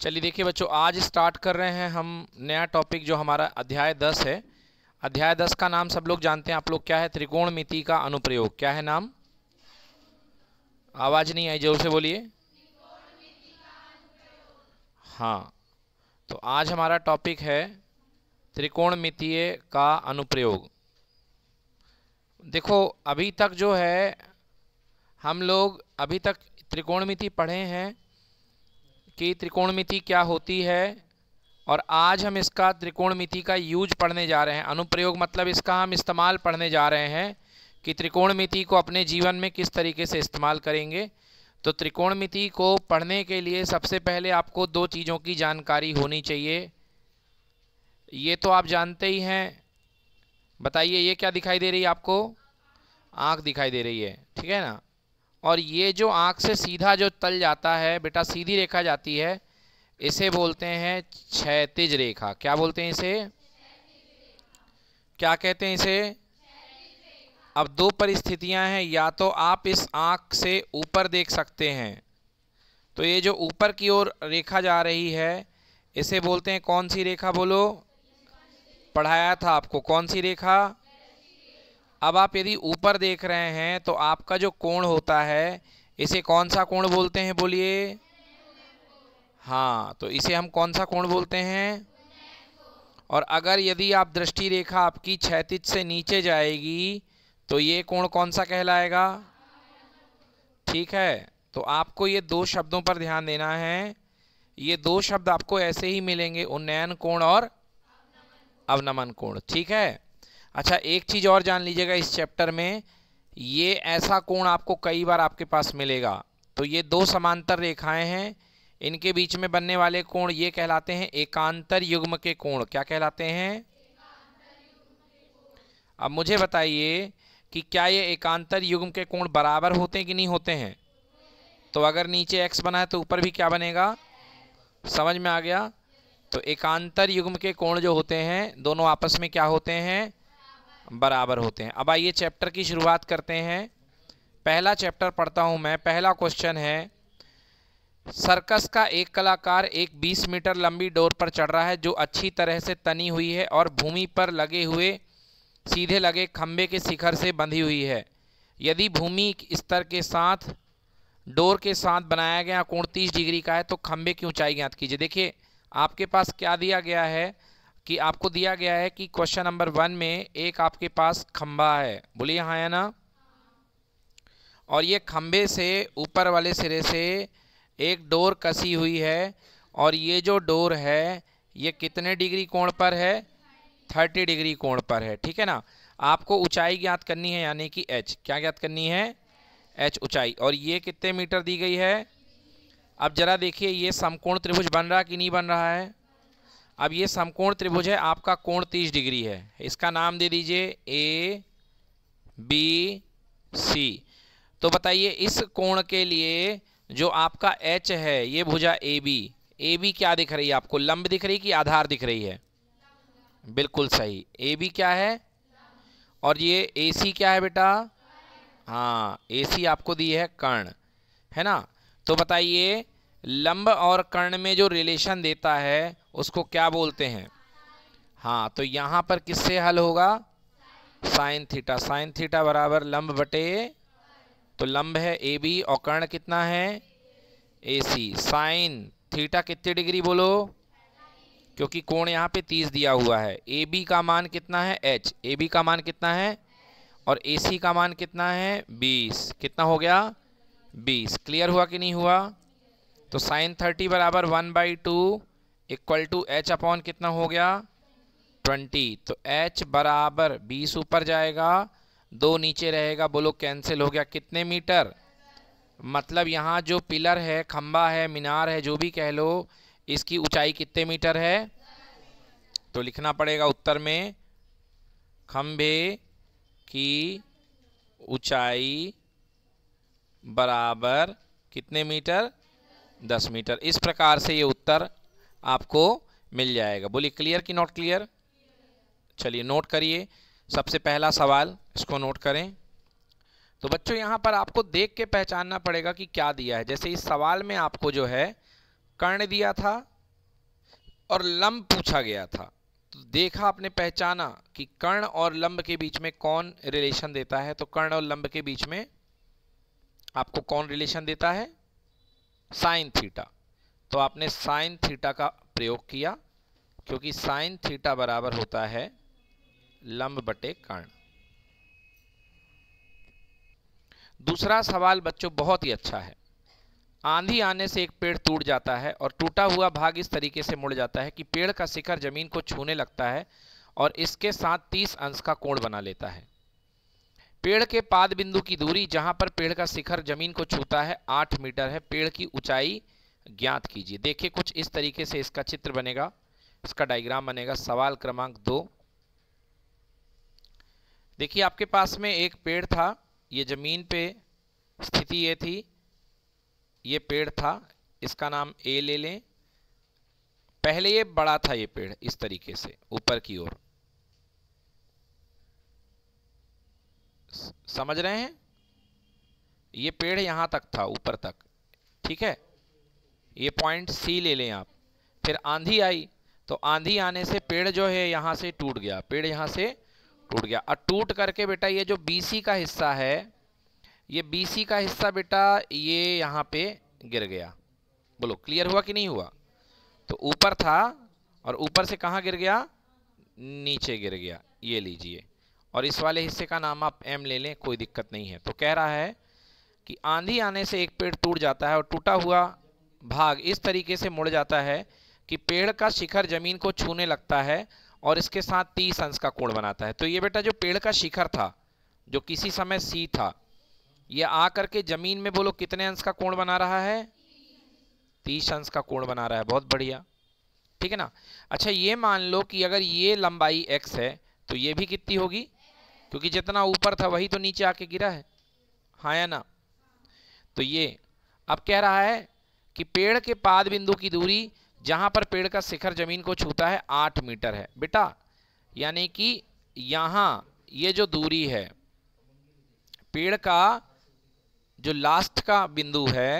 चलिए देखिए बच्चों आज स्टार्ट कर रहे हैं हम नया टॉपिक जो हमारा अध्याय दस है अध्याय दस का नाम सब लोग जानते हैं आप लोग क्या है मिति का अनुप्रयोग क्या है नाम आवाज़ नहीं आई जरूर से बोलिए हाँ तो आज हमारा टॉपिक है त्रिकोणमितीय का अनुप्रयोग देखो अभी तक जो है हम लोग अभी तक त्रिकोणमिति पढ़े हैं कि त्रिकोणमिति क्या होती है और आज हम इसका त्रिकोणमिति का यूज पढ़ने जा रहे हैं अनुप्रयोग मतलब इसका हम इस्तेमाल पढ़ने जा रहे हैं कि त्रिकोणमिति को अपने जीवन में किस तरीके से इस्तेमाल करेंगे तो त्रिकोणमिति को पढ़ने के लिए सबसे पहले आपको दो चीज़ों की जानकारी होनी चाहिए ये तो आप जानते ही हैं बताइए ये क्या दिखाई दे रही है आपको आँख दिखाई दे रही है ठीक है ना और ये जो आँख से सीधा जो तल जाता है बेटा सीधी रेखा जाती है इसे बोलते हैं क्षैतिज रेखा क्या बोलते हैं इसे क्या कहते हैं इसे अब दो परिस्थितियां हैं या तो आप इस आँख से ऊपर देख सकते हैं तो ये जो ऊपर की ओर रेखा जा रही है इसे बोलते हैं कौन सी रेखा बोलो पढ़ाया था आपको कौन सी रेखा अब आप यदि ऊपर देख रहे हैं तो आपका जो कोण होता है इसे कौन सा कोण बोलते हैं बोलिए हाँ तो इसे हम कौन सा कोण बोलते हैं और अगर यदि आप दृष्टि रेखा आपकी क्षैतिज से नीचे जाएगी तो ये कोण कौन सा कहलाएगा ठीक है तो आपको ये दो शब्दों पर ध्यान देना है ये दो शब्द आपको ऐसे ही मिलेंगे उन्नयन कोण और अवनमन कोण ठीक है अच्छा एक चीज़ और जान लीजिएगा इस चैप्टर में ये ऐसा कोण आपको कई बार आपके पास मिलेगा तो ये दो समांतर रेखाएं हैं इनके बीच में बनने वाले कोण ये कहलाते हैं एकांतर युग्म के कोण क्या कहलाते हैं अब मुझे बताइए कि क्या ये एकांतर युग्म के कोण बराबर होते हैं कि नहीं होते हैं तो अगर नीचे एक्स बना है तो ऊपर भी क्या बनेगा समझ में आ गया तो एकांतर युग्म के कोण जो होते हैं दोनों आपस में क्या होते हैं बराबर होते हैं अब आइए चैप्टर की शुरुआत करते हैं पहला चैप्टर पढ़ता हूं मैं पहला क्वेश्चन है सर्कस का एक कलाकार एक 20 मीटर लंबी डोर पर चढ़ रहा है जो अच्छी तरह से तनी हुई है और भूमि पर लगे हुए सीधे लगे खम्भे के शिखर से बंधी हुई है यदि भूमि स्तर के साथ डोर के साथ बनाया गया कोण 30 डिग्री का है तो खम्भे की ऊंचाई ज्ञात कीजिए देखिए आपके पास क्या दिया गया है कि आपको दिया गया है कि क्वेश्चन नंबर वन में एक आपके पास खंबा है बोलिए हाँ या ना और ये खंबे से ऊपर वाले सिरे से एक डोर कसी हुई है और ये जो डोर है ये कितने डिग्री कोण पर है थर्टी डिग्री कोण पर है ठीक है ना आपको ऊंचाई ज्ञात करनी है यानी कि एच क्या ज्ञात करनी है एच ऊंचाई और ये कितने मीटर दी गई है अब जरा देखिए ये समकोण त्रिभुज बन रहा कि नहीं बन रहा है अब ये समकोण त्रिभुज है आपका कोण तीस डिग्री है इसका नाम दे दीजिए ए बी सी तो बताइए इस कोण के लिए जो आपका एच है ये भुजा ए बी ए बी क्या दिख रही है आपको लंब दिख रही कि आधार दिख रही है बिल्कुल सही ए बी क्या है और ये ए सी क्या है बेटा हाँ ए सी आपको दी है कर्ण है ना तो बताइए लंब और कर्ण में जो रिलेशन देता है उसको क्या बोलते हैं हाँ तो यहाँ पर किससे हल होगा साइन थीटा साइन थीटा बराबर लंब बटे तो लंब है ए बी और कर्ण कितना है ए सी साइन थीटा कितने डिग्री बोलो क्योंकि कोण यहाँ पे तीस दिया हुआ है ए बी का मान कितना है एच ए बी का मान कितना है और ए सी का मान कितना है बीस कितना हो गया बीस क्लियर हुआ कि नहीं हुआ तो साइन थर्टी बराबर one by two equal to H upon कितना हो गया ट्वेंटी तो एच बराबर बीस ऊपर जाएगा दो नीचे रहेगा बोलो कैंसिल हो गया कितने मीटर मतलब यहाँ जो पिलर है खम्बा है मीनार है जो भी कह लो इसकी ऊंचाई कितने मीटर है तो लिखना पड़ेगा उत्तर में खम्भे की ऊंचाई बराबर कितने मीटर दस मीटर इस प्रकार से ये उत्तर आपको मिल जाएगा बोलिए क्लियर कि नॉट क्लियर चलिए नोट करिए सबसे पहला सवाल इसको नोट करें तो बच्चों यहाँ पर आपको देख के पहचानना पड़ेगा कि क्या दिया है जैसे इस सवाल में आपको जो है कर्ण दिया था और लंब पूछा गया था तो देखा आपने पहचाना कि कर्ण और लंब के बीच में कौन रिलेशन देता है तो कर्ण और लंब के बीच में आपको कौन रिलेशन देता है साइन थीटा तो आपने साइन थीटा का प्रयोग किया क्योंकि साइन थीटा बराबर होता है लंब बटे कर्ण दूसरा सवाल बच्चों बहुत ही अच्छा है आंधी आने से एक पेड़ टूट जाता है और टूटा हुआ भाग इस तरीके से मुड़ जाता है कि पेड़ का शिखर जमीन को छूने लगता है और इसके साथ 30 अंश का कोण बना लेता है पेड़ के पाद बिंदु की दूरी जहां पर पेड़ का शिखर जमीन को छूता है 8 मीटर है पेड़ की ऊंचाई ज्ञात कीजिए देखिए कुछ इस तरीके से इसका चित्र बनेगा इसका डायग्राम बनेगा सवाल क्रमांक दो देखिए आपके पास में एक पेड़ था ये ज़मीन पे स्थिति ये थी ये पेड़ था इसका नाम ए ले लें पहले ये बड़ा था ये पेड़ इस तरीके से ऊपर की ओर समझ रहे हैं ये पेड़ यहां तक था ऊपर तक ठीक है ये पॉइंट सी ले लें आप फिर आंधी आई तो आंधी आने से पेड़ जो है यहाँ से टूट गया पेड़ यहाँ से टूट गया और टूट करके बेटा ये जो बीसी का हिस्सा है ये बीसी का हिस्सा बेटा ये यहाँ पे गिर गया बोलो क्लियर हुआ कि नहीं हुआ तो ऊपर था और ऊपर से कहाँ गिर गया नीचे गिर गया ये लीजिए और इस वाले हिस्से का नाम आप एम ले लें कोई दिक्कत नहीं है तो कह रहा है कि आंधी आने से एक पेड़ टूट जाता है और टूटा हुआ भाग इस तरीके से मुड़ जाता है कि पेड़ का शिखर जमीन को छूने लगता है और इसके साथ तीस अंश का कोण बनाता है तो ये बेटा जो पेड़ का शिखर था जो किसी समय सी था ये आ करके जमीन में बोलो कितने अंश का कोण बना रहा है तीस अंश का कोण बना रहा है बहुत बढ़िया ठीक है ना अच्छा ये मान लो कि अगर ये लंबाई एक्स है तो ये भी कितनी होगी क्योंकि जितना ऊपर था वही तो नीचे आके गिरा है हाँ या ना तो ये अब कह रहा है कि पेड़ के पाद बिंदु की दूरी जहां पर पेड़ का शिखर जमीन को छूता है आठ मीटर है बेटा यानी कि यहां ये जो दूरी है पेड़ का जो लास्ट का बिंदु है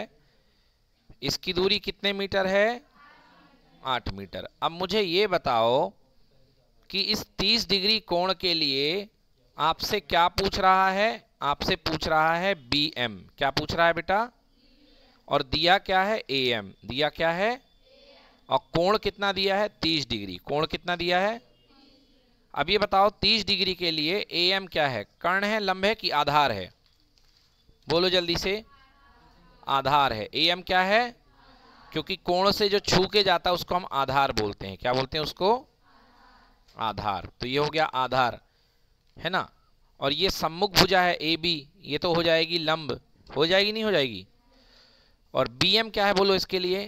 इसकी दूरी कितने मीटर है आठ मीटर अब मुझे ये बताओ कि इस तीस डिग्री कोण के लिए आपसे क्या पूछ रहा है आपसे पूछ रहा है बी एम क्या पूछ रहा है बेटा और दिया क्या है ए एम दिया क्या है और कोण कितना दिया है 30 डिग्री कोण कितना दिया है अब ये बताओ 30 डिग्री के लिए ए एम क्या है कर्ण है लंब है कि आधार है बोलो जल्दी से आधार है ए एम क्या है क्योंकि कोण से जो छू के जाता है उसको हम आधार बोलते हैं क्या बोलते हैं उसको आधार तो ये हो गया आधार है ना और ये सम्मुख भुजा है ए बी ये तो हो जाएगी लंब हो जाएगी नहीं हो जाएगी और बीएम क्या है बोलो इसके लिए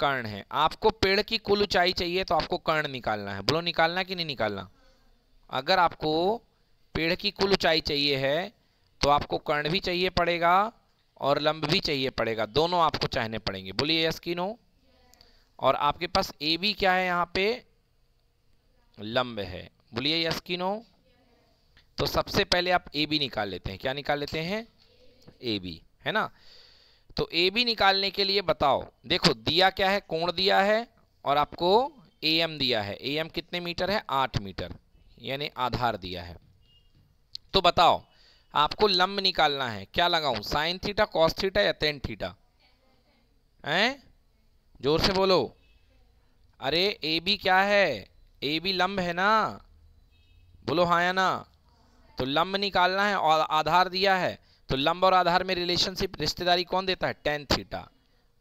कर्ण है आपको पेड़ की कुल ऊंचाई चाहिए तो आपको कर्ण निकालना है बोलो निकालना कि नहीं निकालना अगर आपको पेड़ की कुल ऊंचाई चाहिए है तो आपको कर्ण भी चाहिए पड़ेगा और लंब भी चाहिए पड़ेगा दोनों आपको चाहने पड़ेंगे बोलिए यस की नो और आपके पास ए बी क्या है यहाँ पे लंब है बोलिए यस की नो तो सबसे पहले आप ए बी निकाल लेते हैं क्या निकाल लेते हैं ए बी है ना तो ए बी निकालने के लिए बताओ देखो दिया क्या है कोण दिया है और आपको ए एम दिया है ए एम कितने मीटर है आठ मीटर यानी आधार दिया है तो बताओ आपको लंब निकालना है क्या लगाऊं साइन थीटा कॉस थीटा या टेन थीटा हैं जोर से बोलो अरे ए बी क्या है ए बी लंब है ना बोलो हाँ या ना तो लंब निकालना है और आधार दिया है तो लंब और आधार में रिलेशनशिप रिश्तेदारी कौन देता है टेन थीटा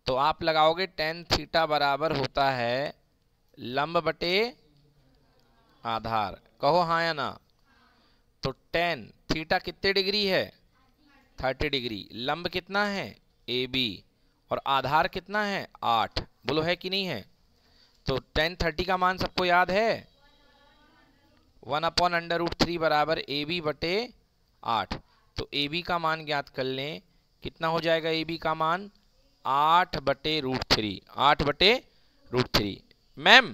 तो आप लगाओगे टेन थीटा बराबर होता है लंब बटे आधार कहो हाँ या ना तो टेन थीटा कितने डिग्री है थर्टी डिग्री लंब कितना है ए बी और आधार कितना है आठ बोलो है कि नहीं है तो टेन थर्टी का मान सबको याद है one upon under root three बराबर ए बी बटे आठ तो ए बी का मान ज्ञात कर लें कितना हो जाएगा ए बी का मान आठ बटे रूट थ्री आठ बटे रूट थ्री मैम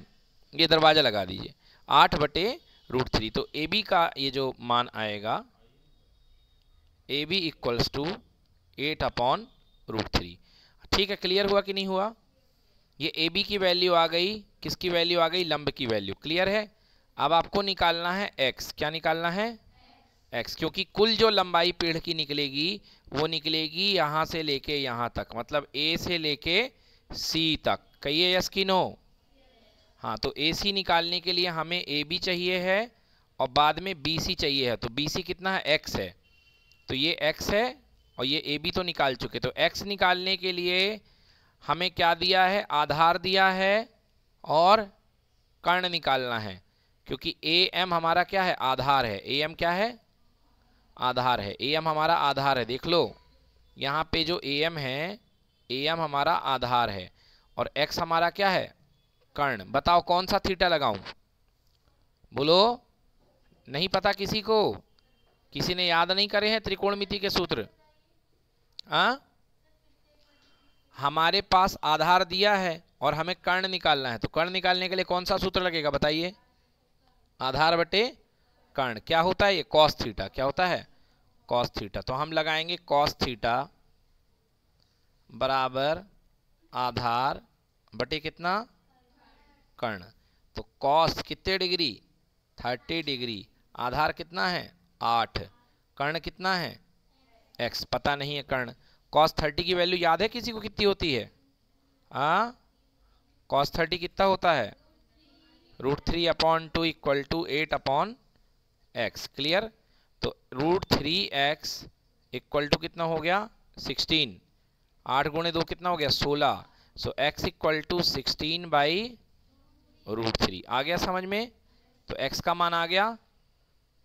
ये दरवाज़ा लगा दीजिए आठ बटे रूट थ्री तो ए बी का ये जो मान आएगा A B equals to eight upon root three ठीक है क्लियर हुआ कि नहीं हुआ ये ए बी की वैल्यू आ गई किसकी वैल्यू आ गई लंब की वैल्यू क्लियर है अब आपको निकालना है एक्स क्या निकालना है एक्स क्योंकि कुल जो लंबाई पेड़ की निकलेगी वो निकलेगी यहाँ से लेके यहाँ तक मतलब ए से लेके सी तक कहिए यस की नो हाँ तो ए सी निकालने के लिए हमें ए बी चाहिए है और बाद में बी सी चाहिए है तो बी सी कितना है एक्स है तो ये एक्स है और ये ए बी तो निकाल चुके तो एक्स निकालने के लिए हमें क्या दिया है आधार दिया है और कर्ण निकालना है क्योंकि ए एम हमारा क्या है आधार है ए एम क्या है आधार है ए एम हमारा आधार है देख लो यहाँ पे जो ए एम है ए एम हमारा आधार है और एक्स हमारा क्या है कर्ण बताओ कौन सा थीटा लगाऊं बोलो नहीं पता किसी को किसी ने याद नहीं करे हैं त्रिकोणमिति के सूत्र आ? हाँ? हमारे पास आधार दिया है और हमें कर्ण निकालना है तो कर्ण निकालने के लिए कौन सा सूत्र लगेगा बताइए आधार बटे कर्ण क्या होता है ये कॉस थीटा क्या होता है कॉस थीटा तो हम लगाएंगे कॉस थीटा बराबर आधार बटे कितना कर्ण तो कॉस कितने डिग्री थर्टी डिग्री आधार कितना है आठ कर्ण कितना है एक्स पता नहीं है कर्ण कॉस थर्टी की वैल्यू याद है किसी को कितनी होती है हाँ कॉस थर्टी कितना होता है root three upon two equal to eight upon X clear तो root three X equal to कितना हो गया सिक्सटीन आठ गुणे दो कितना हो गया सोलह so X equal to sixteen by root three आ गया समझ में तो एक्स का मान आ गया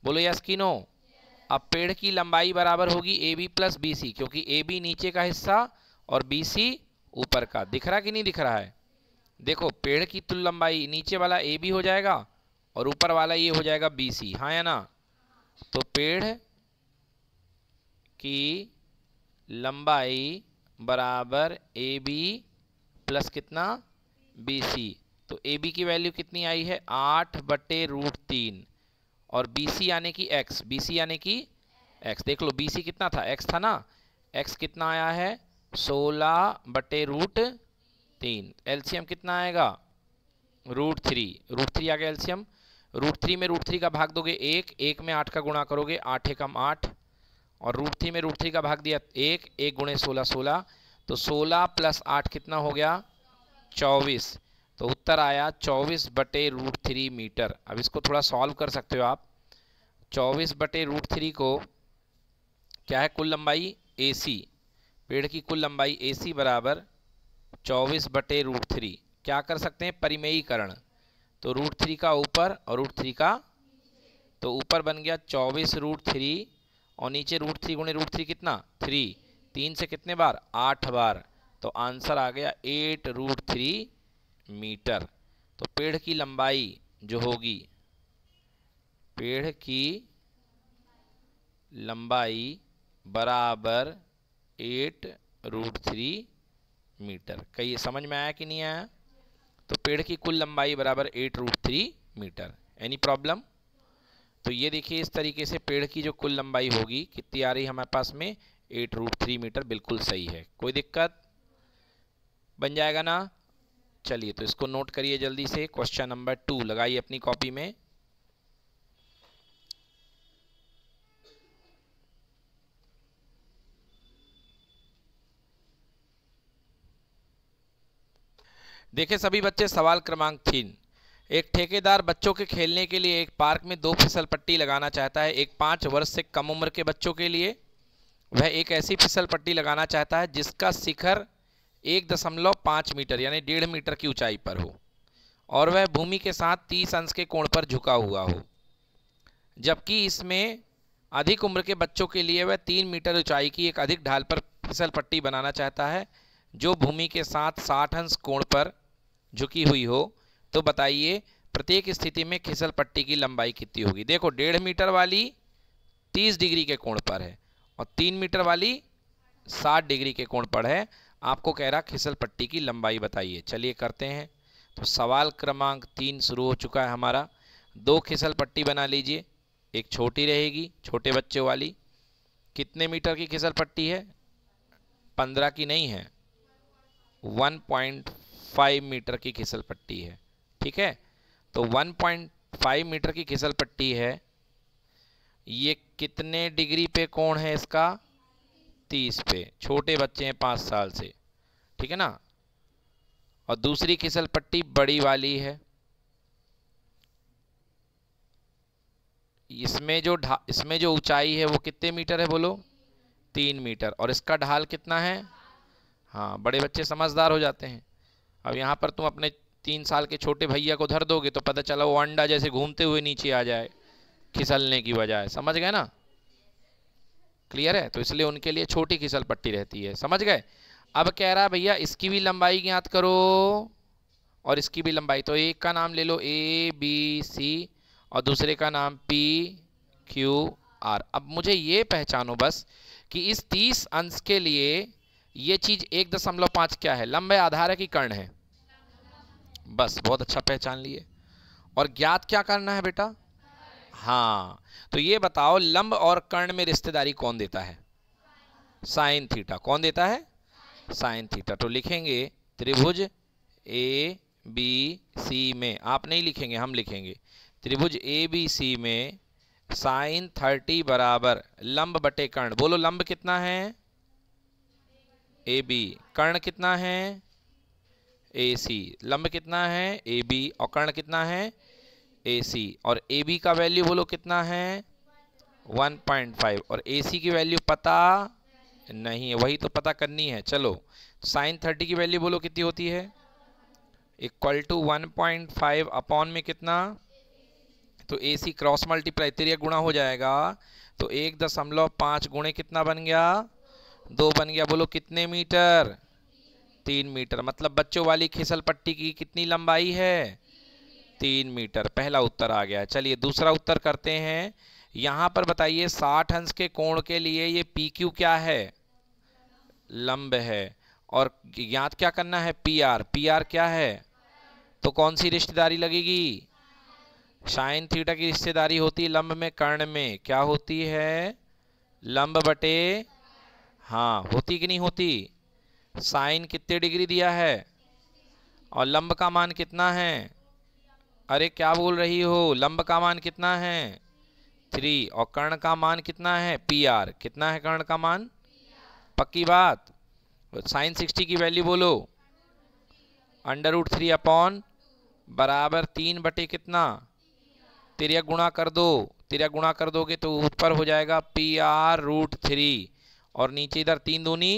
बोलो यस की नो अब पेड़ की लंबाई बराबर होगी A B plus B C क्योंकि ए बी नीचे का हिस्सा और बी सी ऊपर का दिख रहा कि नहीं दिख रहा है देखो पेड़ की तुल लंबाई नीचे वाला ए बी हो जाएगा और ऊपर वाला ये हो जाएगा बी सी हाँ या ना तो पेड़ की लंबाई बराबर ए बी प्लस कितना बी सी तो ए बी की वैल्यू कितनी आई है आठ बटे रूट तीन और बी सी यानी कि एक्स बी सी यानी कि एक्स देख लो बी सी कितना था एक्स था ना एक्स कितना आया है सोलह बटे रूट तीन एल्शियम कितना आएगा रूट थ्री रूट थ्री आ गया एल्शियम रूट थ्री में रूट थ्री का भाग दोगे एक एक में आठ का गुणा करोगे आठ एकम आठ और रूट थ्री में रूट थ्री का भाग दिया एक एक गुणे सोलह सोलह तो सोलह प्लस आठ कितना हो गया चौबीस तो उत्तर आया चौबीस बटे रूट थ्री मीटर अब इसको थोड़ा सॉल्व कर सकते हो आप चौबीस बटे रूट थ्री को क्या है कुल लंबाई ए सी पेड़ की कुल लंबाई ए सी बराबर चौबीस बटे रूट थ्री क्या कर सकते हैं परिमेयीकरण तो रूट थ्री का ऊपर और रूट थ्री का तो ऊपर बन गया चौबीस रूट थ्री और नीचे रूट थ्री गुणे रूट थ्री कितना थ्री तीन से कितने बार आठ बार तो आंसर आ गया एट रूट थ्री मीटर तो पेड़ की लंबाई जो होगी पेड़ की लंबाई बराबर एट रूट थ्री मीटर कही समझ में आया कि नहीं आया तो पेड़ की कुल लंबाई बराबर eight root three metre any problem तो ये देखिए इस तरीके से पेड़ की जो कुल लंबाई होगी कितनी आ रही है हमारे पास में एट रूट थ्री मीटर बिल्कुल सही है कोई दिक्कत बन जाएगा ना चलिए तो इसको नोट करिए जल्दी से क्वेश्चन नंबर टू लगाइए अपनी कॉपी में देखे सभी बच्चे सवाल क्रमांक तीन एक ठेकेदार बच्चों के खेलने के लिए एक पार्क में दो फिसल पट्टी लगाना चाहता है एक पाँच वर्ष से कम उम्र के बच्चों के लिए वह एक ऐसी फिसल पट्टी लगाना चाहता है जिसका शिखर एक दशमलव पाँच मीटर यानी डेढ़ मीटर की ऊंचाई पर हो और वह भूमि के साथ तीस अंश के कोण पर झुका हुआ हो जबकि इसमें अधिक उम्र के बच्चों के लिए वह तीन मीटर ऊंचाई की एक अधिक ढाल पर फिसल पट्टी बनाना चाहता है जो भूमि के साथ साठ अंश कोण पर झुकी हुई हो तो बताइए प्रत्येक स्थिति में खिसल पट्टी की लंबाई कितनी होगी देखो डेढ़ मीटर वाली तीस डिग्री के कोण पर है और तीन मीटर वाली साठ डिग्री के कोण पर है आपको कह रहा खिसल पट्टी की लंबाई बताइए चलिए करते हैं तो सवाल क्रमांक तीन शुरू हो चुका है हमारा दो खिसल पट्टी बना लीजिए एक छोटी रहेगी छोटे बच्चे वाली कितने मीटर की खिसल पट्टी है पंद्रह की नहीं है वन पॉइंट फाइव मीटर की खिसल पट्टी है ठीक है तो वन पॉइंट फाइव मीटर की खिसल पट्टी है ये कितने डिग्री पे कोण है इसका तीस पे छोटे बच्चे हैं पाँच साल से ठीक है ना और दूसरी खिसल पट्टी बड़ी वाली है इसमें जो ढा इसमें जो ऊंचाई है वो कितने मीटर है बोलो तीन मीटर और इसका ढाल कितना है हाँ बड़े बच्चे समझदार हो जाते हैं अब यहाँ पर तुम अपने तीन साल के छोटे भैया को धर दोगे तो पता चला वो अंडा जैसे घूमते हुए नीचे आ जाए खिसलने की बजाय समझ गए ना क्लियर है तो इसलिए उनके लिए छोटी खिसल पट्टी रहती है समझ गए अब कह रहा है भैया इसकी भी लंबाई ज्ञात करो और इसकी भी लंबाई तो एक का नाम ले लो ए बी सी और दूसरे का नाम पी क्यू आर अब मुझे ये पहचानो बस कि इस तीस अंश के लिए ये चीज एक दशमलव पांच क्या है लंबे आधार की कर्ण है बस बहुत अच्छा पहचान लिए और ज्ञात क्या करना है बेटा हाँ तो ये बताओ लंब और कर्ण में रिश्तेदारी कौन देता है साइन थीटा कौन देता है साइन थीटा तो लिखेंगे त्रिभुज ए बी सी में आप नहीं लिखेंगे हम लिखेंगे त्रिभुज ए बी सी में साइन थर्टी बराबर लंब बटे कर्ण बोलो लंब कितना है ए बी कर्ण कितना है ए सी लंब कितना है ए बी और कर्ण कितना है ए सी और ए बी का वैल्यू बोलो कितना है 1.5 और ए सी की वैल्यू पता नहीं है वही तो पता करनी है चलो साइन 30 की वैल्यू बोलो कितनी होती है इक्वल टू 1.5 अपॉन में कितना तो ए सी क्रॉस मल्टीप्लाई त्रिया गुणा हो जाएगा तो एक दशमलव पाँच गुणे कितना बन गया दो बन गया बोलो कितने मीटर तीन मीटर मतलब बच्चों वाली खिसल पट्टी की कितनी लंबाई है तीन मीटर पहला उत्तर आ गया चलिए दूसरा उत्तर करते हैं यहाँ पर बताइए साठ अंश के कोण के लिए ये पी क्यू क्या है लंब है और याद क्या करना है पी आर पी आर क्या है तो कौन सी रिश्तेदारी लगेगी साइन थीटा की रिश्तेदारी होती है लंब में कर्ण में क्या होती है लंब बटे हाँ होती कि नहीं होती साइन कितने डिग्री दिया है और लंब का मान कितना है अरे क्या बोल रही हो लंब का मान कितना है थ्री और कर्ण का मान कितना है पी आर कितना है कर्ण का मान पक्की बात साइन सिक्सटी की वैल्यू बोलो अंडर रूट थ्री अपॉन बराबर तीन बटे कितना तिरक गुणा कर दो तिरक गुणा कर दोगे तो ऊपर हो जाएगा पी आर रूट थ्री और नीचे इधर तीन दूनी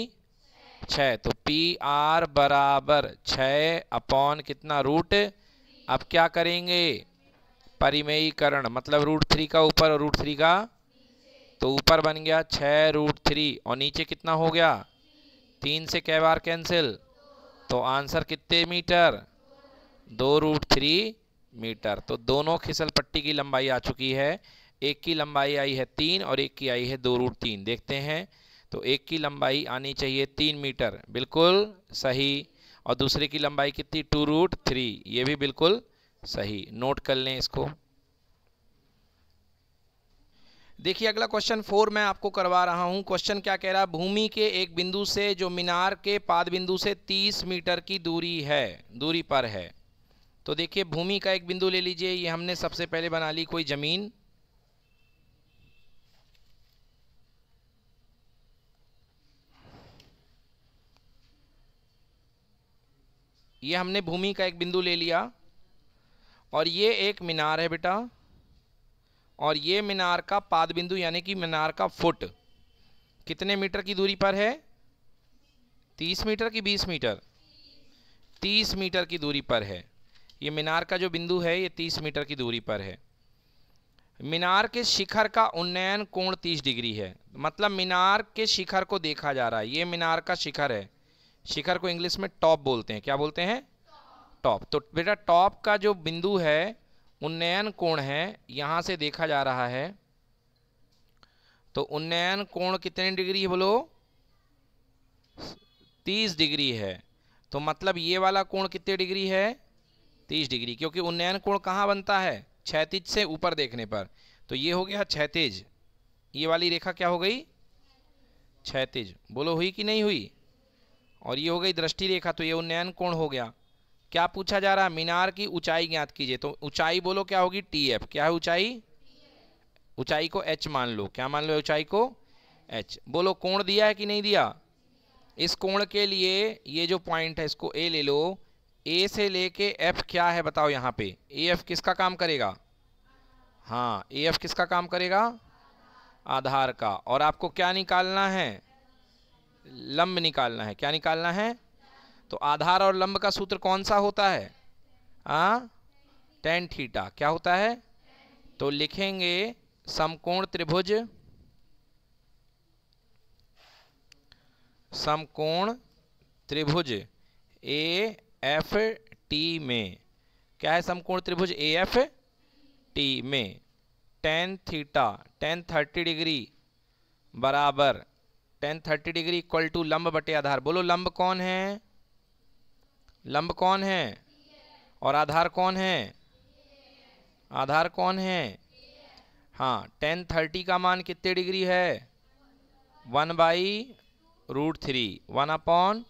छः तो पी आर बराबर छ अपॉन कितना रूट अब क्या करेंगे परिमेयीकरण मतलब रूट थ्री का ऊपर और रूट थ्री का तो ऊपर बन गया छः रूट थ्री और नीचे कितना हो गया तीन से कै बार कैंसिल तो आंसर कितने मीटर दो रूट थ्री मीटर तो दोनों खिसल पट्टी की लंबाई आ चुकी है एक की लंबाई आई है तीन और एक की आई है दो रूट तीन देखते हैं तो एक की लंबाई आनी चाहिए तीन मीटर बिल्कुल सही और दूसरे की लंबाई कितनी टू रूट थ्री ये भी बिल्कुल सही नोट कर लें इसको देखिए अगला क्वेश्चन फोर मैं आपको करवा रहा हूं क्वेश्चन क्या कह रहा है भूमि के एक बिंदु से जो मीनार के पाद बिंदु से तीस मीटर की दूरी है दूरी पर है तो देखिए भूमि का एक बिंदु ले लीजिए ये हमने सबसे पहले बना ली कोई ज़मीन ये हमने भूमि का एक बिंदु ले लिया और ये एक मीनार है बेटा और ये मीनार का पाद बिंदु यानी कि मीनार का फुट कितने मीटर की दूरी पर है तीस मीटर की बीस मीटर तीस मीटर की दूरी पर है ये मीनार का जो बिंदु है ये तीस मीटर की दूरी पर है मीनार के शिखर का उन्नयन कोण तीस डिग्री है मतलब मीनार के शिखर को देखा जा रहा है ये मीनार का शिखर है शिखर को इंग्लिश में टॉप बोलते हैं क्या बोलते हैं टॉप तो बेटा टॉप का जो बिंदु है उन्नयन कोण है यहाँ से देखा जा रहा है तो उन्नयन कोण कितने डिग्री है बोलो तीस डिग्री है तो मतलब ये वाला कोण कितने डिग्री है तीस डिग्री क्योंकि उन्नयन कोण कहाँ बनता है छैतीज से ऊपर देखने पर तो ये हो गया छैतीज ये वाली रेखा क्या हो गई छैतीज बोलो हुई कि नहीं हुई और ये हो गई दृष्टि रेखा तो ये उन्नयन कोण हो गया क्या पूछा जा रहा है मीनार की ऊंचाई ज्ञात कीजिए तो ऊंचाई बोलो क्या होगी टी एफ क्या है ऊंचाई ऊंचाई को एच मान लो क्या मान लो ऊंचाई को एच बोलो कोण दिया है कि नहीं दिया इस कोण के लिए ये जो पॉइंट है इसको ए ले लो ए से लेके एफ क्या है बताओ यहाँ पे ए एफ किसका काम करेगा हाँ ए एफ किसका काम करेगा आधार का और आपको क्या निकालना है लंब निकालना है क्या निकालना है तो आधार और लंब का सूत्र कौन सा होता है आ टेन थीटा क्या होता है तो लिखेंगे समकोण त्रिभुज समकोण त्रिभुज ए एफ टी में क्या है समकोण त्रिभुज ए एफ टी में tan theta tan thirty degree बराबर tan thirty degree equal to लंब बटे आधार बोलो लंब कौन है लंब कौन है और आधार कौन है आधार कौन है हाँ टेन थर्टी का मान कितने डिग्री है one by root three one upon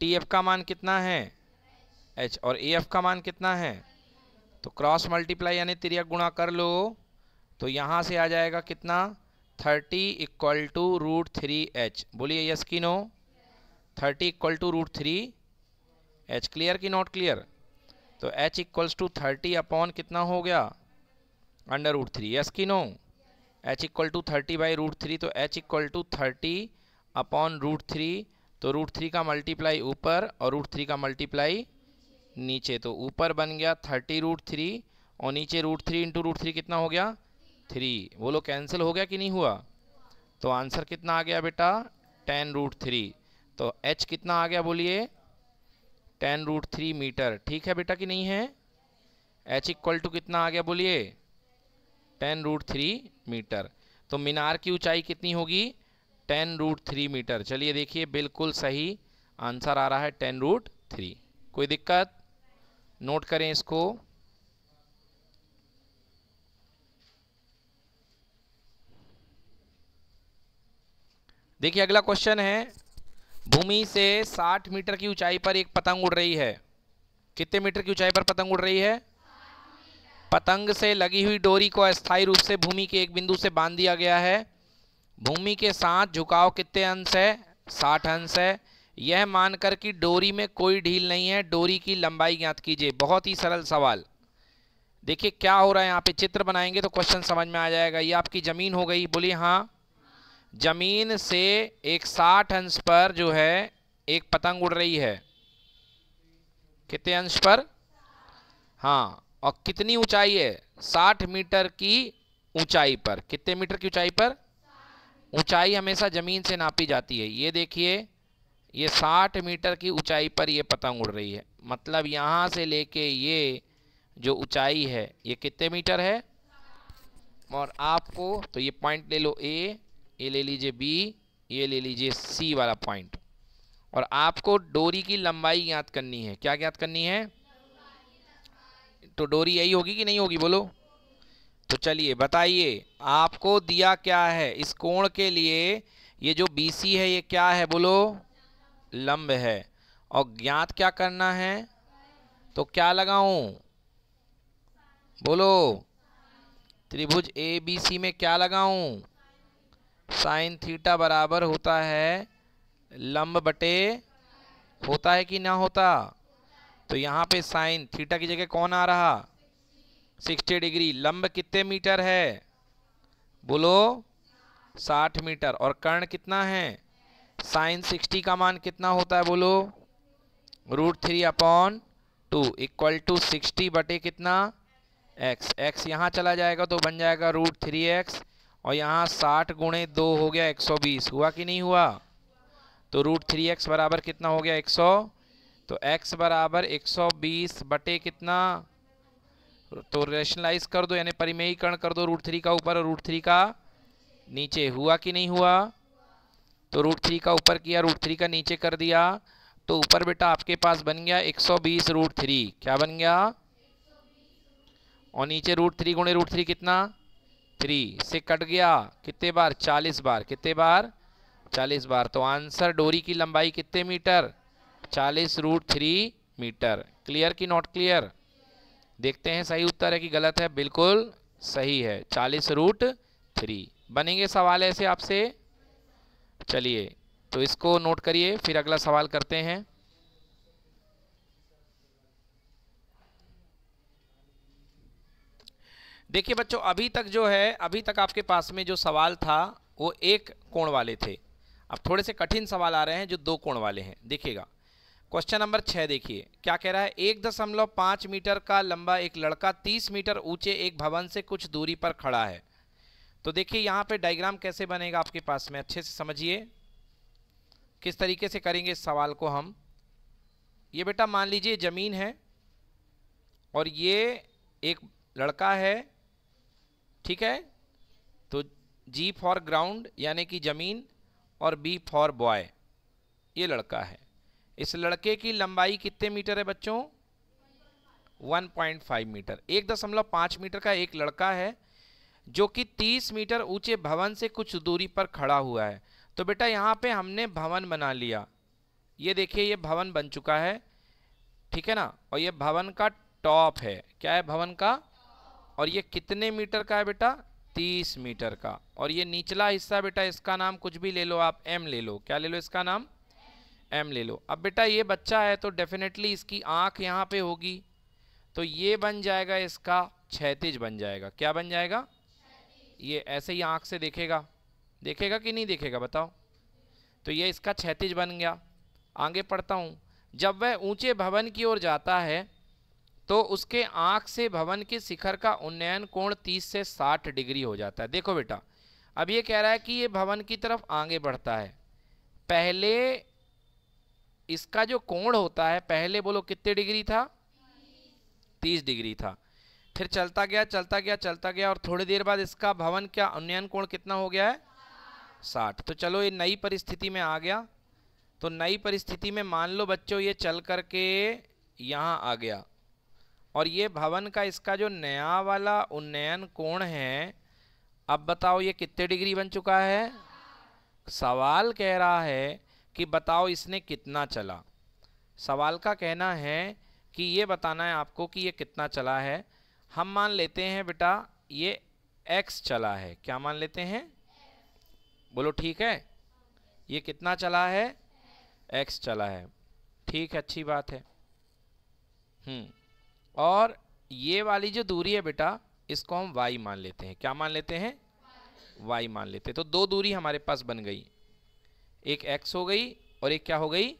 T F का मान कितना है एच और ए एफ का मान कितना है तो क्रॉस मल्टीप्लाई यानी त्रिया गुणा कर लो तो यहाँ से आ जाएगा कितना thirty equal to root three H बोलिए यस की no thirty equal to root three H clear की नॉट क्लियर तो H equals to thirty upon कितना हो गया अंडर रूट थ्री यस की no H equal to thirty by root three तो H equal to thirty upon root three तो root three का multiply ऊपर और रूट थ्री का मल्टीप्लाई नीचे तो ऊपर बन गया थर्टी रूट थ्री और नीचे root three into root three कितना हो गया थ्री बोलो कैंसिल हो गया कि नहीं हुआ तो आंसर कितना आ गया बेटा टेन रूट थ्री तो एच कितना आ गया बोलिए टेन रूट थ्री मीटर ठीक है बेटा कि नहीं है एच इक्वल टू कितना आ गया बोलिए टेन रूट थ्री मीटर तो मीनार की ऊंचाई कितनी होगी टेन रूट थ्री मीटर चलिए देखिए बिल्कुल सही आंसर आ रहा है टेन रूट थ्री कोई दिक्कत नोट करें इसको देखिए अगला क्वेश्चन है भूमि से 60 मीटर की ऊंचाई पर एक पतंग उड़ रही है कितने मीटर की ऊंचाई पर पतंग उड़ रही है पतंग से लगी हुई डोरी को अस्थायी रूप से भूमि के एक बिंदु से बांध दिया गया है भूमि के साथ झुकाव कितने अंश है साठ अंश है यह मानकर कि डोरी में कोई ढील नहीं है डोरी की लंबाई ज्ञात कीजिए बहुत ही सरल सवाल देखिए क्या हो रहा है यहाँ पे चित्र बनाएंगे तो क्वेश्चन समझ में आ जाएगा ये आपकी ज़मीन हो गई बोलिए हाँ ज़मीन से एक साठ अंश पर जो है एक पतंग उड़ रही है कितने अंश पर हाँ और कितनी ऊंचाई है साठ मीटर की ऊंचाई पर कितने मीटर की ऊंचाई पर ऊंचाई हमेशा ज़मीन से नापी जाती है ये देखिए ये साठ मीटर की ऊंचाई पर ये पतंग उड़ रही है मतलब यहाँ से लेके ये जो ऊंचाई है ये कितने मीटर है और आपको तो ये पॉइंट ले लो ए ये ले लीजिए बी ये ले लीजिए सी वाला पॉइंट और आपको डोरी की लंबाई ज्ञात करनी है क्या ज्ञात करनी है तो डोरी यही होगी कि नहीं होगी बोलो तो चलिए बताइए आपको दिया क्या है इस कोण के लिए ये जो बी सी है ये क्या है बोलो लंब है और ज्ञात क्या करना है तो क्या लगाऊं बोलो त्रिभुज ए बी सी में क्या लगाऊं साइन थीटा बराबर होता है लंब बटे होता है कि ना होता तो यहाँ पे साइन थीटा की जगह कौन आ रहा 60 डिग्री लंब कितने मीटर है बोलो 60 मीटर और कर्ण कितना है साइन 60 का मान कितना होता है बोलो root three upon two equal to sixty बटे कितना एक्स एक्स यहाँ चला जाएगा तो बन जाएगा रूट थ्री एक्स और यहाँ साठ गुणे दो हो गया एक सौ बीस हुआ कि नहीं हुआ तो रूट थ्री एक्स बराबर कितना हो गया एक सौ तो एक्स बराबर एक सौ बीस बटे कितना तो रेशनलाइज कर दो यानी परिमेयीकरण कर दो रूट थ्री का ऊपर और रूट थ्री का नीचे हुआ कि नहीं हुआ तो रूट थ्री का ऊपर किया रूट थ्री का नीचे कर दिया तो ऊपर बेटा आपके पास बन गया एक सौ बीस रूट थ्री क्या बन गया और नीचे रूट थ्री गुणे रूट थ्री कितना थ्री से कट गया कितने बार चालीस बार कितने बार चालीस बार तो आंसर डोरी की लंबाई कितने मीटर चालीस रूट थ्री मीटर क्लियर की नॉट क्लियर देखते हैं सही उत्तर है कि गलत है बिल्कुल सही है चालीस रूट थ्री बनेंगे सवाल ऐसे आपसे चलिए तो इसको नोट करिए फिर अगला सवाल करते हैं देखिए बच्चों अभी तक जो है अभी तक आपके पास में जो सवाल था वो एक कोण वाले थे अब थोड़े से कठिन सवाल आ रहे हैं जो दो कोण वाले हैं देखिएगा क्वेश्चन नंबर छः देखिए क्या कह रहा है एक दशमलव पाँच मीटर का लंबा एक लड़का तीस मीटर ऊंचे एक भवन से कुछ दूरी पर खड़ा है तो देखिए यहाँ पे डायग्राम कैसे बनेगा आपके पास में अच्छे से समझिए किस तरीके से करेंगे इस सवाल को हम ये बेटा मान लीजिए ज़मीन है और ये एक लड़का है ठीक है तो जी फॉर ग्राउंड यानी कि ज़मीन और बी फॉर बॉय ये लड़का है इस लड़के की लंबाई कितने मीटर है बच्चों 1.5 मीटर एक दशमलव पाँच मीटर का एक लड़का है जो कि 30 मीटर ऊंचे भवन से कुछ दूरी पर खड़ा हुआ है तो बेटा यहाँ पे हमने भवन बना लिया ये देखिए ये भवन बन चुका है ठीक है ना और ये भवन का टॉप है क्या है भवन का और ये कितने मीटर का है बेटा 30 मीटर का और ये निचला हिस्सा बेटा इसका नाम कुछ भी ले लो आप एम ले लो क्या ले लो इसका नाम एम ले लो अब बेटा ये बच्चा है तो डेफिनेटली इसकी आँख यहाँ पे होगी तो ये बन जाएगा इसका छैतीज बन जाएगा क्या बन जाएगा ये ऐसे ही आँख से देखेगा देखेगा कि नहीं देखेगा बताओ तो ये इसका छैतीज बन गया आगे पढ़ता हूँ जब वह ऊंचे भवन की ओर जाता है तो उसके आँख से भवन के शिखर का उन्नयन कोण 30 से 60 डिग्री हो जाता है देखो बेटा अब ये कह रहा है कि ये भवन की तरफ आगे बढ़ता है पहले इसका जो कोण होता है पहले बोलो कितने डिग्री था 30 डिग्री था फिर चलता गया चलता गया चलता गया और थोड़ी देर बाद इसका भवन का उन्नयन कोण कितना हो गया है 60 तो चलो ये नई परिस्थिति में आ गया तो नई परिस्थिति में मान लो बच्चों ये चल करके यहाँ आ गया और ये भवन का इसका जो नया वाला उन्नयन कोण है अब बताओ ये कितने डिग्री बन चुका है सवाल कह रहा है कि बताओ इसने कितना चला सवाल का कहना है कि ये बताना है आपको कि ये कितना चला है हम मान लेते हैं बेटा ये एक्स चला है क्या मान लेते हैं बोलो ठीक है ये कितना चला है एक्स चला है ठीक है अच्छी बात है हम्म और ये वाली जो दूरी है बेटा इसको हम वाई मान लेते हैं क्या मान लेते हैं वाई मान लेते हैं तो दो दूरी हमारे पास बन गई एक एक्स हो गई और एक क्या हो गई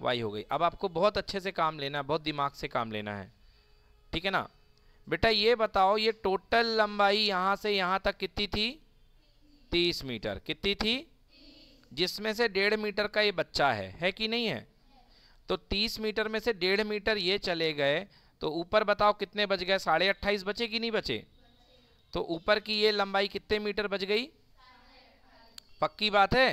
वाई हो गई अब आपको बहुत अच्छे से काम लेना है बहुत दिमाग से काम लेना है ठीक है ना बेटा ये बताओ ये टोटल लंबाई यहाँ से यहाँ तक कितनी थी तीस मीटर कितनी थी जिसमें से डेढ़ मीटर का ये बच्चा है है कि नहीं है तो तीस मीटर में से डेढ़ मीटर ये चले गए तो ऊपर बताओ कितने बच गए साढ़े अट्ठाईस बचे कि नहीं बचे तो ऊपर की ये लंबाई कितने मीटर बच गई पक्की बात है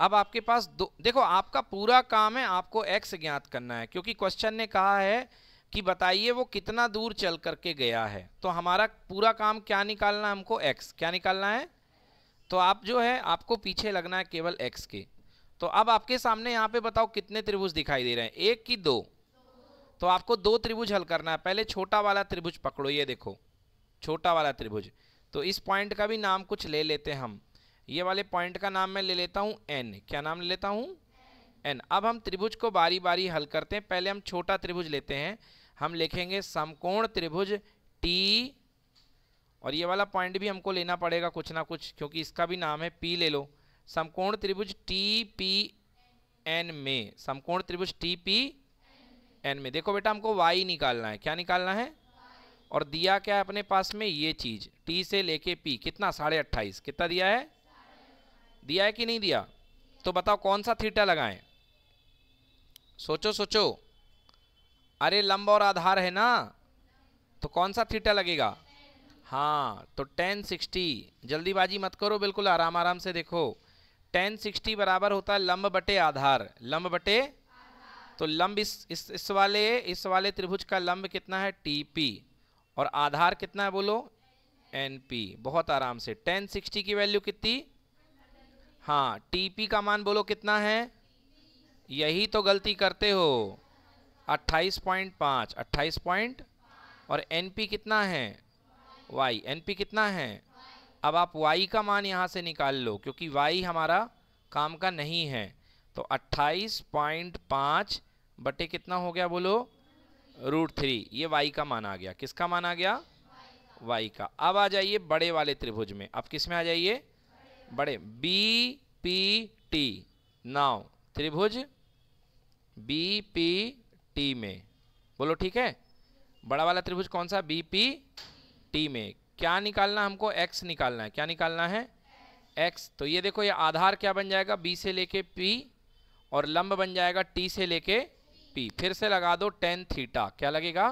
अब आपके पास दो देखो आपका पूरा काम है आपको एक्स ज्ञात करना है क्योंकि क्वेश्चन ने कहा है कि बताइए वो कितना दूर चल करके गया है तो हमारा पूरा काम क्या निकालना है हमको एक्स क्या निकालना है तो आप जो है आपको पीछे लगना है केवल एक्स के तो अब आपके सामने यहाँ पे बताओ कितने त्रिभुज दिखाई दे रहे हैं एक की दो तो आपको दो त्रिभुज हल करना है पहले छोटा वाला त्रिभुज पकड़ो ये देखो छोटा वाला त्रिभुज तो इस पॉइंट का भी नाम कुछ ले लेते हैं हम ये वाले पॉइंट का नाम मैं ले लेता हूँ एन क्या नाम ले लेता हूँ एन अब हम त्रिभुज को बारी बारी हल करते हैं पहले हम छोटा त्रिभुज लेते हैं हम लिखेंगे समकोण त्रिभुज टी और ये वाला पॉइंट भी हमको लेना पड़ेगा कुछ ना कुछ क्योंकि इसका भी नाम है पी ले लो समकोण त्रिभुज टी पी एन में समकोण त्रिभुज टी पी एन में देखो बेटा हमको वाई निकालना है क्या निकालना है और दिया क्या है अपने पास में ये चीज टी से लेके पी कितना साढ़े अट्ठाईस कितना दिया है दिया है कि नहीं दिया तो बताओ कौन सा थीटा लगाएं सोचो सोचो अरे लंब और आधार है ना तो कौन सा थीटा लगेगा हाँ तो टेन सिक्सटी जल्दीबाजी मत करो बिल्कुल आराम आराम से देखो टेन सिक्सटी बराबर होता है लंब बटे आधार लंब बटे तो लंब इस इस, वाले इस वाले त्रिभुज का लंब कितना है टी पी और आधार कितना है बोलो एन पी बहुत आराम से टेन सिक्सटी की वैल्यू कितनी हाँ टी पी का मान बोलो कितना है यही तो गलती करते हो अट्ठाईस पॉइंट पाँच अट्ठाईस पॉइंट और एन पी कितना है वाई एन पी कितना है अब आप वाई का मान यहाँ से निकाल लो क्योंकि वाई हमारा काम का नहीं है तो अट्ठाईस पॉइंट पाँच बटे कितना हो गया बोलो रूट थ्री ये वाई का मान आ गया किसका मान आ गया वाई का अब आ जाइए बड़े वाले त्रिभुज में अब किस में आ जाइए बड़े बी पी टी नाव त्रिभुज बी पी टी में बोलो ठीक है बड़ा वाला त्रिभुज कौन सा बी पी टी में क्या निकालना हमको एक्स निकालना है क्या निकालना है एक्स तो ये देखो ये आधार क्या बन जाएगा बी से लेके पी और लंब बन जाएगा टी से लेके पी फिर से लगा दो टेन थीटा क्या लगेगा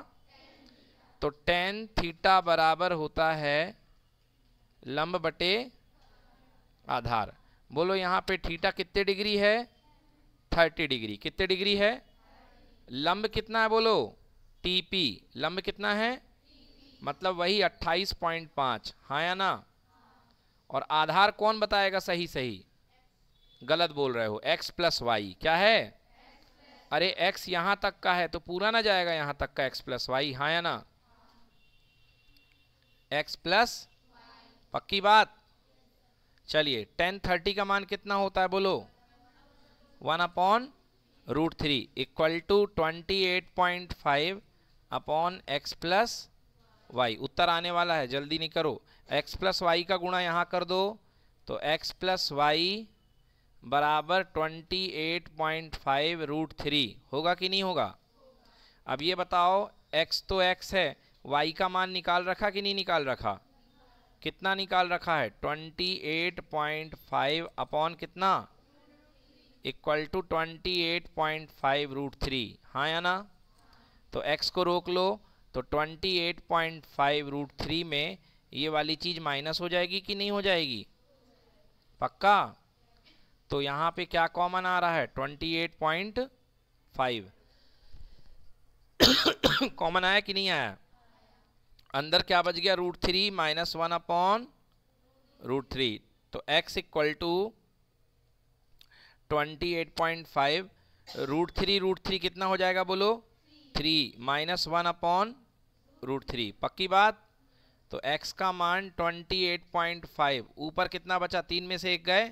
तो टेन थीटा बराबर होता है लंब बटे आधार बोलो यहाँ पे थीटा कितने डिग्री है थर्टी डिग्री कितने डिग्री है लंब कितना है बोलो टीपी लंब कितना है मतलब वही पॉइंट पाँच हाँ या ना और आधार कौन बताएगा सही सही गलत बोल रहे हो x प्लस वाई क्या है अरे एक्स यहाँ तक का है तो पूरा ना जाएगा यहाँ तक का एक्स प्लस वाई हाँ या ना एक्स प्लस पक्की बात चलिए टेन थर्टी का मान कितना होता है बोलो one upon root three equal to twenty eight point five upon X plus Y उत्तर आने वाला है जल्दी नहीं करो एक्स प्लस वाई का गुणा यहाँ कर दो तो एक्स प्लस वाई बराबर twenty eight point five root three होगा कि नहीं होगा अब ये बताओ एक्स तो एक्स है वाई का मान निकाल रखा कि नहीं निकाल रखा कितना निकाल रखा है twenty eight point five upon कितना equal to twenty eight point five root three हाँ या ना तो एक्स को रोक लो तो twenty eight point five root three में ये वाली चीज़ माइनस हो जाएगी कि नहीं हो जाएगी पक्का तो यहाँ पे क्या कॉमन आ रहा है twenty eight point five common आया कि नहीं आया अंदर क्या बच गया root three minus one upon root three तो x equal to twenty eight point five root three root three कितना हो जाएगा बोलो three minus one upon root three पक्की बात तो x का मान ट्वेंटी एट पॉइंट फाइव ऊपर कितना बचा तीन में से एक गए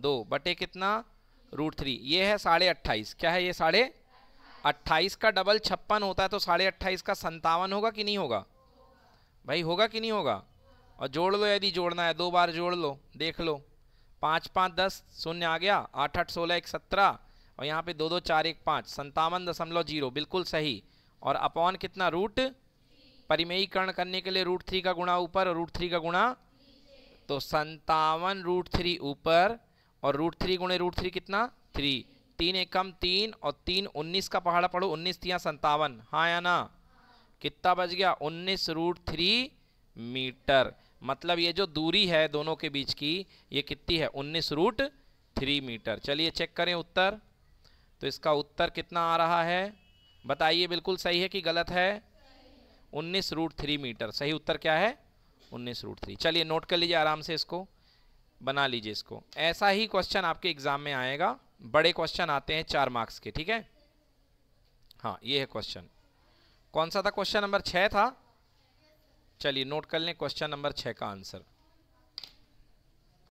दो बटे कितना रूट थ्री ये है साढ़े अट्ठाईस क्या है ये साढ़े अट्ठाईस का डबल छप्पन होता है तो साढ़े अट्ठाईस का संतावन होगा कि नहीं होगा भाई होगा कि नहीं होगा और जोड़ लो यदि जोड़ना है दो बार जोड़ लो देख लो पाँच पाँच दस शून्य आ गया आठ आठ सोलह एक सत्रह और यहाँ पे दो दो चार एक पाँच संतावन दशमलव जीरो बिल्कुल सही और अपॉन कितना रूट परिमेयीकरण करने के लिए रूट थ्री का गुणा ऊपर और रूट थ्री का गुणा तो संतावन रूट थ्री ऊपर और रूट थ्री गुणे रूट थ्री कितना थ्री तीन एकम तीन और तीन उन्नीस का पहाड़ा पढ़ो उन्नीस तिया संतावन हाँ या ना कितना बच गया उन्नीस रूट थ्री मीटर मतलब ये जो दूरी है दोनों के बीच की ये कितनी है उन्नीस रूट थ्री मीटर चलिए चेक करें उत्तर तो इसका उत्तर कितना आ रहा है बताइए बिल्कुल सही है कि गलत है उन्नीस रूट थ्री मीटर सही उत्तर क्या है उन्नीस रूट थ्री चलिए नोट कर लीजिए आराम से इसको बना लीजिए इसको ऐसा ही क्वेश्चन आपके एग्जाम में आएगा बड़े क्वेश्चन आते हैं चार मार्क्स के ठीक है हाँ ये है क्वेश्चन कौन सा था क्वेश्चन नंबर छः था चलिए नोट कर लें क्वेश्चन नंबर छः का आंसर